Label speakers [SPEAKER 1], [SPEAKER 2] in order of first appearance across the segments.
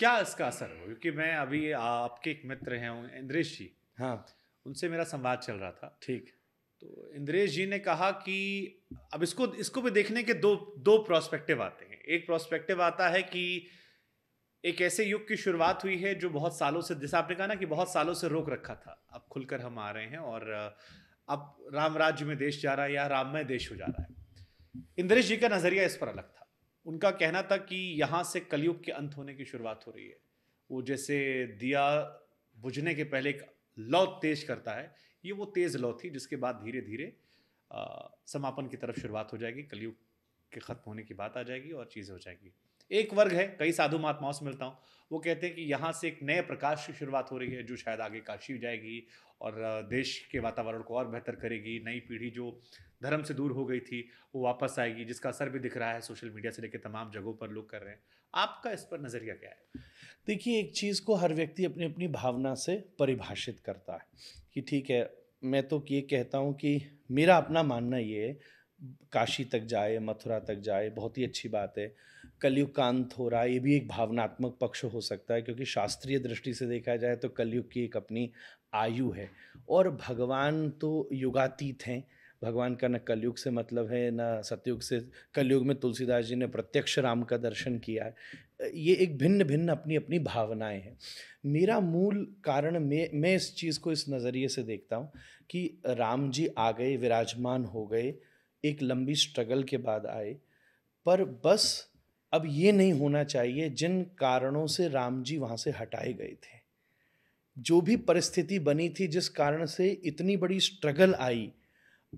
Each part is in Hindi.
[SPEAKER 1] क्या इसका असर हो क्योंकि मैं अभी आपके एक मित्र हैं इंद्रेश जी हाँ उनसे मेरा संवाद चल रहा था ठीक तो इंद्रेश जी ने कहा कि अब इसको इसको भी देखने के दो दो प्रोस्पेक्टिव आते हैं एक प्रोस्पेक्टिव आता है कि एक ऐसे युग की शुरुआत हुई है जो बहुत सालों से जैसे आपने कहा ना कि बहुत सालों से रोक रखा था अब खुलकर हम आ रहे हैं और अब राम राज्य में देश जा रहा है या राममय देश हो जा रहा है इंद्रेश जी का नजरिया इस पर अलग था उनका कहना था कि यहाँ से कलयुग के अंत होने की शुरुआत हो रही है वो जैसे दिया बुझने के पहले एक लौ तेज करता है ये वो तेज लौ थी जिसके बाद धीरे धीरे समापन की तरफ शुरुआत हो जाएगी कलयुग के ख़त्म होने की बात आ जाएगी और चीज़ हो जाएगी एक वर्ग है कई साधु महात्माओं से मिलता हूँ वो कहते हैं कि यहाँ से एक नए प्रकाश की शुरुआत हो रही है जो शायद आगे काशी जाएगी और देश के वातावरण को और बेहतर करेगी नई पीढ़ी जो धर्म से दूर हो गई थी वो वापस आएगी जिसका असर भी दिख रहा है सोशल मीडिया से लेकर तमाम जगहों पर लोग कर रहे हैं आपका इस पर नज़रिया क्या है
[SPEAKER 2] देखिए एक चीज़ को हर व्यक्ति अपनी अपनी भावना से परिभाषित करता है कि ठीक है मैं तो ये कहता हूँ कि मेरा अपना मानना ये काशी तक जाए मथुरा तक जाए बहुत ही अच्छी बात है कलयुग का अंत हो रहा है ये भी एक भावनात्मक पक्ष हो सकता है क्योंकि शास्त्रीय दृष्टि से देखा जाए तो कलयुग की एक अपनी आयु है और भगवान तो युगातीत हैं भगवान का न कलयुग से मतलब है न सतयुग से कलयुग में तुलसीदास जी ने प्रत्यक्ष राम का दर्शन किया है ये एक भिन्न भिन्न अपनी अपनी भावनाएं हैं मेरा मूल कारण मैं मैं इस चीज़ को इस नज़रिए से देखता हूँ कि राम जी आ गए विराजमान हो गए एक लंबी स्ट्रगल के बाद आए पर बस अब ये नहीं होना चाहिए जिन कारणों से राम जी वहाँ से हटाए गए थे जो भी परिस्थिति बनी थी जिस कारण से इतनी बड़ी स्ट्रगल आई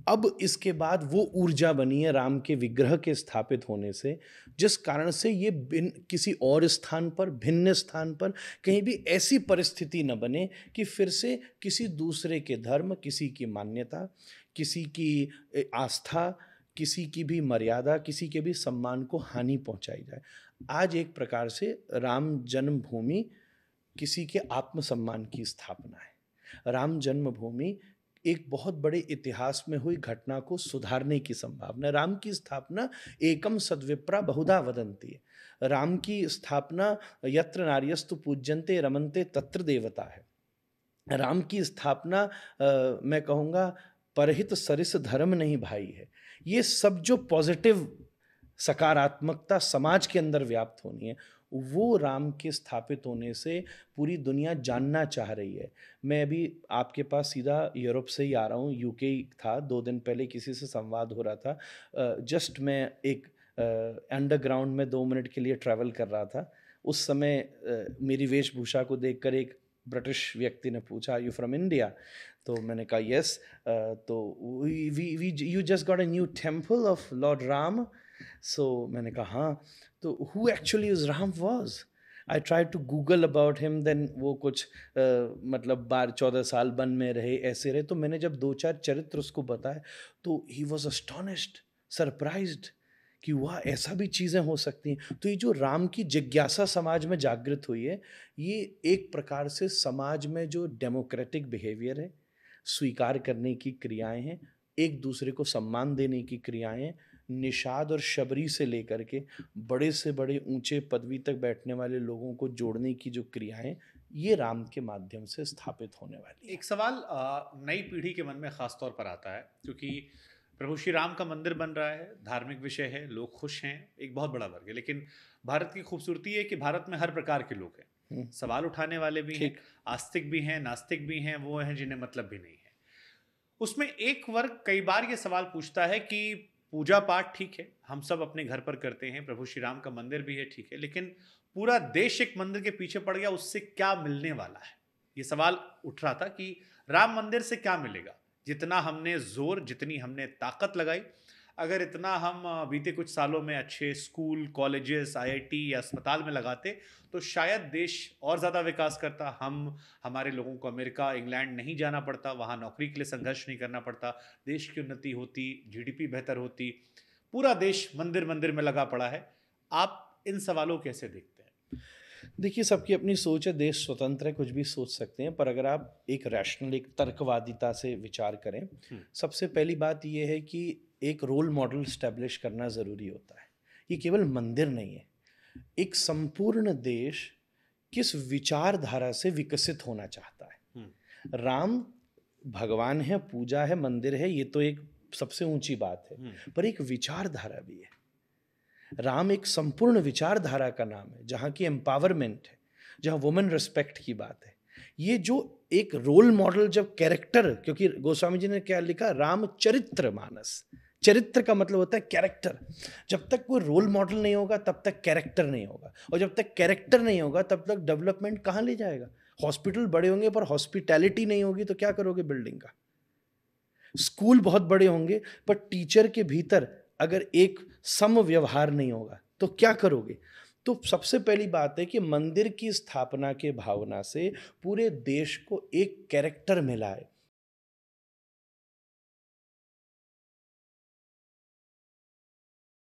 [SPEAKER 2] अब इसके बाद वो ऊर्जा बनी है राम के विग्रह के स्थापित होने से जिस कारण से ये बिन किसी और स्थान पर भिन्न स्थान पर कहीं भी ऐसी परिस्थिति न बने कि फिर से किसी दूसरे के धर्म किसी की मान्यता किसी की आस्था किसी की भी मर्यादा किसी के भी सम्मान को हानि पहुंचाई जाए आज एक प्रकार से राम जन्मभूमि किसी के आत्मसम्मान की स्थापना है राम जन्मभूमि एक बहुत बड़े इतिहास में हुई घटना को सुधारने की संभावना राम की स्थापना एकम सद्विप्रा बहुधा वदंती है राम की स्थापना यत्र नार्यस्तु पूज्यंते रमनते तत्र देवता है राम की स्थापना आ, मैं कहूँगा परहित सरिस धर्म नहीं भाई है ये सब जो पॉजिटिव सकारात्मकता समाज के अंदर व्याप्त होनी है वो राम के स्थापित होने से पूरी दुनिया जानना चाह रही है मैं अभी आपके पास सीधा यूरोप से ही आ रहा हूँ यूके था दो दिन पहले किसी से संवाद हो रहा था जस्ट मैं एक अंडरग्राउंड में दो मिनट के लिए ट्रैवल कर रहा था उस समय मेरी वेशभूषा को देखकर एक ब्रिटिश व्यक्ति ने पूछा यू फ्रॉम इंडिया तो मैंने कहा यस तो we we you just got a new temple of lord Ram so मैंने कहा हाँ तो who actually is Ram was I try to google about him then वो कुछ uh, मतलब बार चौदह साल बन में रहे ऐसे रहे तो मैंने जब दो चार चरित्र उसको बताया तो ही वॉज अस्टोनिस्ड सरप्राइज्ड कि वह ऐसा भी चीज़ें हो सकती हैं तो ये जो राम की जिज्ञासा समाज में जागृत हुई है ये एक प्रकार से समाज में जो डेमोक्रेटिक बिहेवियर है स्वीकार करने की क्रियाएं हैं एक दूसरे को सम्मान देने की क्रियाएं हैं निषाद और शबरी से लेकर के बड़े से बड़े ऊंचे पदवी तक बैठने वाले लोगों को जोड़ने की जो क्रियाएं ये राम के माध्यम से स्थापित होने वाली
[SPEAKER 1] एक सवाल नई पीढ़ी के मन में ख़ास तौर पर आता है क्योंकि प्रभु श्री राम का मंदिर बन रहा है धार्मिक विषय है लोग खुश हैं एक बहुत बड़ा वर्ग है लेकिन भारत की खूबसूरती है कि भारत में हर प्रकार के लोग हैं हम्म। सवाल उठाने वाले भी हैं आस्तिक भी हैं नास्तिक भी हैं वो हैं जिन्हें मतलब भी नहीं है उसमें एक वर्ग कई बार ये सवाल पूछता है कि पूजा पाठ ठीक है हम सब अपने घर पर करते हैं प्रभु श्री राम का मंदिर भी है ठीक है लेकिन पूरा देश एक मंदिर के पीछे पड़ गया उससे क्या मिलने वाला है ये सवाल उठ रहा था कि राम मंदिर से क्या मिलेगा जितना हमने ज़ोर जितनी हमने ताकत लगाई अगर इतना हम बीते कुछ सालों में अच्छे स्कूल कॉलेजेस आईआईटी या अस्पताल में लगाते तो शायद देश और ज़्यादा विकास करता हम हमारे लोगों को अमेरिका इंग्लैंड नहीं जाना पड़ता वहाँ नौकरी के लिए संघर्ष नहीं करना पड़ता देश की उन्नति होती जीडीपी बेहतर होती पूरा देश मंदिर मंदिर में लगा पड़ा है आप इन सवालों कैसे देखते हैं
[SPEAKER 2] देखिए सबकी अपनी सोच है देश स्वतंत्र है कुछ भी सोच सकते हैं पर अगर आप एक रैशनल एक तर्कवादिता से विचार करें हम्म। सबसे पहली बात यह है कि एक रोल मॉडल स्टैब्लिश करना ज़रूरी होता है ये केवल मंदिर नहीं है एक संपूर्ण देश किस विचारधारा से विकसित होना चाहता
[SPEAKER 1] है हम्म।
[SPEAKER 2] राम भगवान है पूजा है मंदिर है ये तो एक सबसे ऊंची बात है हम्म। पर एक विचारधारा भी है राम एक संपूर्ण विचारधारा का नाम है जहाँ की एम्पावरमेंट है जहाँ वुमेन रिस्पेक्ट की बात है ये जो एक रोल मॉडल जब कैरेक्टर क्योंकि गोस्वामी जी ने क्या लिखा राम चरित्र मानस चरित्र का मतलब होता है कैरेक्टर जब तक कोई रोल मॉडल नहीं होगा तब तक कैरेक्टर नहीं होगा और जब तक कैरेक्टर नहीं होगा तब तक डेवलपमेंट कहाँ ले जाएगा हॉस्पिटल बड़े होंगे पर हॉस्पिटैलिटी नहीं होगी तो क्या करोगे बिल्डिंग का स्कूल बहुत बड़े होंगे पर टीचर के भीतर अगर एक सम व्यवहार नहीं होगा तो क्या करोगे तो सबसे पहली बात है कि मंदिर की स्थापना के भावना से पूरे देश को एक कैरेक्टर मिला है